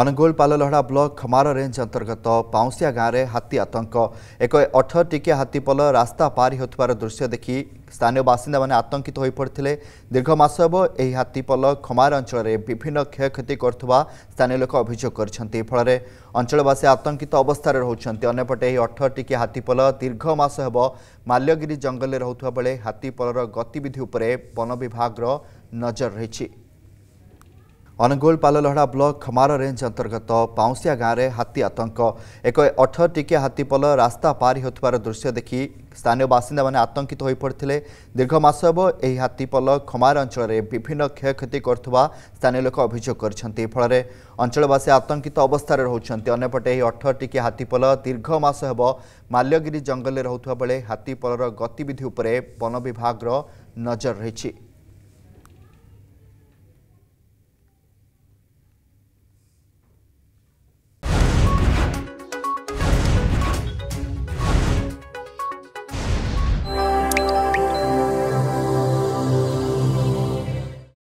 Angul Pallahara block Khamar range ଅନ୍ତର୍ଗତ ପାଉଁଶିଆ ଗାଁରେ ହାତୀ ଆତଙ୍କ ଏକ ଅଠରଟିକିଆ ହାତୀ ପଲ ରାସ୍ତା ପାରି ହେଉଥିବାର ଦୃଶ୍ୟ ଦେଖି ସ୍ଥାନୀୟ ବାସିନ୍ଦାମାନେ ଆତଙ୍କିତ ହୋଇପଡ଼ିଥିଲେ ଦୀର୍ଘ ମାସ ହେବ ଏହି ହାତୀ ପଲ ଖମାର ଅଞ୍ଚଳରେ ବିଭିନ୍ନ କ୍ଷୟକ୍ଷତି କରୁଥିବା ସ୍ଥାନୀୟ ଲୋକ ଅଭିଯୋଗ କରିଛନ୍ତି ଫଳରେ ଅଞ୍ଚଳବାସୀ ଆତଙ୍କିତ ଅବସ୍ଥାରେ ରହୁଛନ୍ତି ଅନ୍ୟପଟେ ଏହି ଅଠରଟିକିଆ ହାତୀ ପଲ ଦୀର୍ଘ ମାସ ହେବ ମାଲ୍ୟଗିରି ଜଙ୍ଗଲରେ ରହୁଥିବା ବେଳେ ହାତୀ ପଲର ଗତିବିଧି ଉପରେ ବନ ବିଭାଗର ନଜର ରହିଛି ଅନୁଗୁଳ ପାଲଲହଡ଼ା ବ୍ଲକ ଖମାର ରେଞ୍ଜ ଅନ୍ତର୍ଗତ ପାଉଁଶିଆ ଗାଁରେ ହାତୀ ଆତଙ୍କ ଏକ ଅଠରଟିକିଆ ହାତୀପଲ ରାସ୍ତା ପାରି ହେଉଥିବାର ଦୃଶ୍ୟ ଦେଖି ସ୍ଥାନୀୟ ବାସିନ୍ଦାମାନେ ଆତଙ୍କିତ ହୋଇପଡ଼ିଥିଲେ ଦୀର୍ଘ ମାସ ହେବ ଏହି ହାତୀପଲ ଖମାର ଅଞ୍ଚଳରେ ବିଭିନ୍ନ କ୍ଷୟକ୍ଷତି କରୁଥିବା ସ୍ଥାନୀୟ ଲୋକ ଅଭିଯୋଗ କରିଛନ୍ତି ଫଳରେ ଅଞ୍ଚଳବାସୀ ଆତଙ୍କିତ ଅବସ୍ଥାରେ ରହୁଛନ୍ତି ଅନ୍ୟପଟେ ଏହି ଅଠରଟିକିଆ ହାତୀପଲ ଦୀର୍ଘ ମାସ ହେବ ମାଲ୍ୟଗିରି ଜଙ୍ଗଲରେ ରହୁଥିବା ବେଳେ ହାତୀପଲର ଗତିବିଧି ଉପରେ ବନ ବିଭାଗର ନଜର ରହିଛି